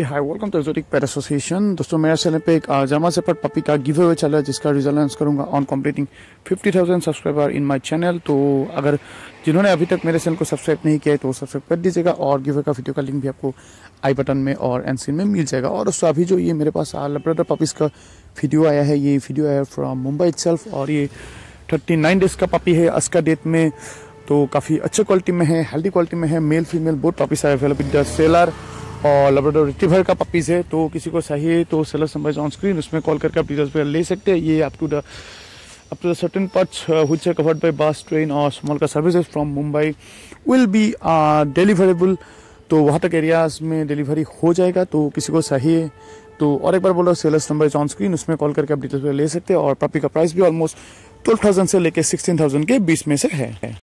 high welcome to exotic pet association दोस्तों मेरे channel पे एक से पर पपी का गिव अवे चल रहा है जिसका रिजल्ट अनाउंस करूंगा on completing 50,000 subscriber in my channel तो अगर जिन्होंने अभी तक मेरे चैनल को सब्सक्राइब नहीं किया है तो सब्सक्राइब कर दीजिएगा और गिव का वीडियो का लिंक भी आपको आई बटन में और एन में मिल जाएगा और दोस्तों अभी जो ये मेरे पास लब्रेटर पपीज़ का वीडियो आया है ये वीडियो आया फ्रॉम मुंबई इट और ये थर्टी डेज़ का पपी है आज का डेट में तो काफ़ी अच्छे क्वालिटी में है हेल्दी क्वालिटी में है male female both puppies are available the seller और लबराडोर रिट्रीवर का पपीज़ है तो किसी को चाहिए तो सेलर समय ऑन स्क्रीन उसमें कॉल करके आप डिटेल्स वगैरह ले सकते हैं ये up to the up to the certain part हुई कवर्ड बाई बस ट्रेन और स्मॉल का services from Mumbai will be deliverable तो वहाँ तक एरियाज में डिलीवरी हो जाएगा तो किसी को चाहिए तो और एक बार बोलो सेलर्स नंबर ऑन स्क्रीन उसमें कॉल करके आप डिटेल्स वगैरह ले सकते हैं और पपी का प्राइस भी ऑलमोस्ट ट्वेल्व थाउजेंड से लेकर सिक्सटीन थाउजेंड के बीच में से है